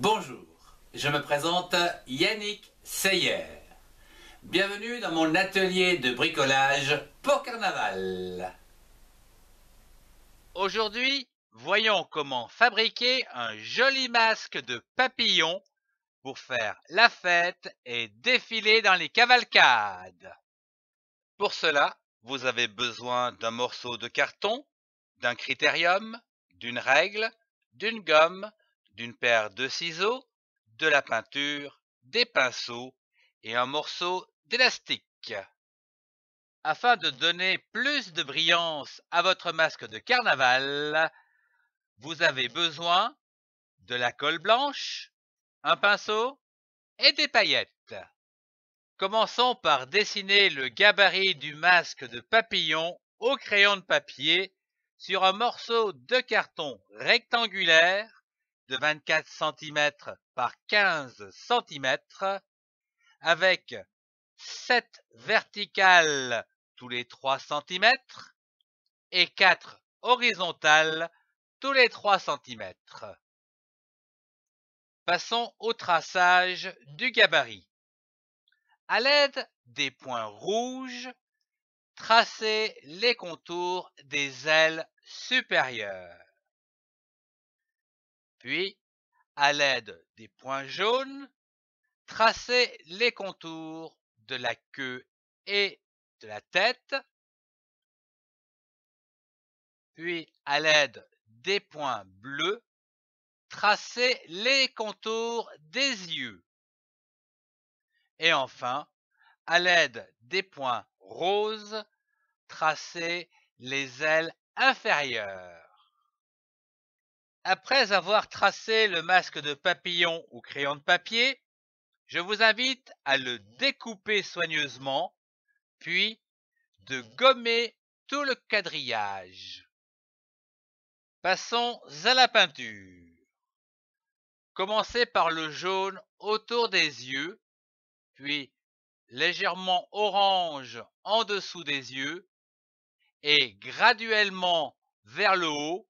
Bonjour, je me présente Yannick Seyer. Bienvenue dans mon atelier de bricolage pour carnaval. Aujourd'hui, voyons comment fabriquer un joli masque de papillon pour faire la fête et défiler dans les cavalcades. Pour cela, vous avez besoin d'un morceau de carton, d'un critérium, d'une règle, d'une gomme, d'une paire de ciseaux, de la peinture, des pinceaux et un morceau d'élastique. Afin de donner plus de brillance à votre masque de carnaval, vous avez besoin de la colle blanche, un pinceau et des paillettes. Commençons par dessiner le gabarit du masque de papillon au crayon de papier sur un morceau de carton rectangulaire de 24 cm par 15 cm avec 7 verticales tous les 3 cm et 4 horizontales tous les 3 cm. Passons au traçage du gabarit. À l'aide des points rouges, tracez les contours des ailes supérieures. Puis, à l'aide des points jaunes, tracez les contours de la queue et de la tête. Puis, à l'aide des points bleus, tracez les contours des yeux. Et enfin, à l'aide des points roses, tracez les ailes inférieures. Après avoir tracé le masque de papillon ou crayon de papier, je vous invite à le découper soigneusement, puis de gommer tout le quadrillage. Passons à la peinture. Commencez par le jaune autour des yeux, puis légèrement orange en dessous des yeux, et graduellement vers le haut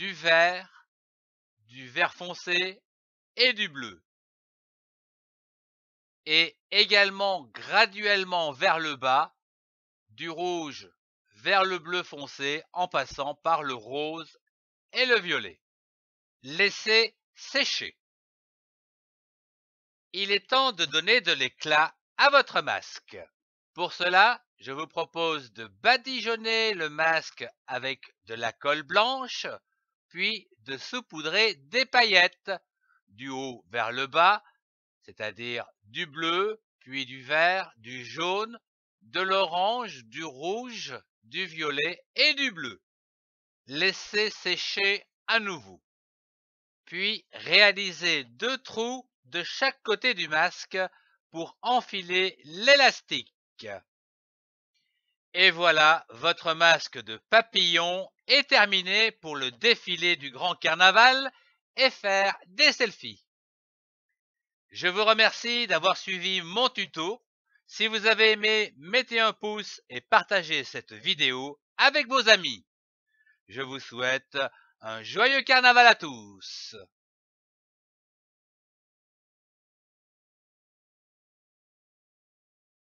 du vert, du vert foncé et du bleu. Et également graduellement vers le bas, du rouge vers le bleu foncé en passant par le rose et le violet. Laissez sécher. Il est temps de donner de l'éclat à votre masque. Pour cela, je vous propose de badigeonner le masque avec de la colle blanche, puis de saupoudrer des paillettes, du haut vers le bas, c'est-à-dire du bleu, puis du vert, du jaune, de l'orange, du rouge, du violet et du bleu. Laissez sécher à nouveau. Puis réalisez deux trous de chaque côté du masque pour enfiler l'élastique. Et voilà, votre masque de papillon et pour le défilé du Grand Carnaval et faire des selfies. Je vous remercie d'avoir suivi mon tuto. Si vous avez aimé, mettez un pouce et partagez cette vidéo avec vos amis. Je vous souhaite un joyeux carnaval à tous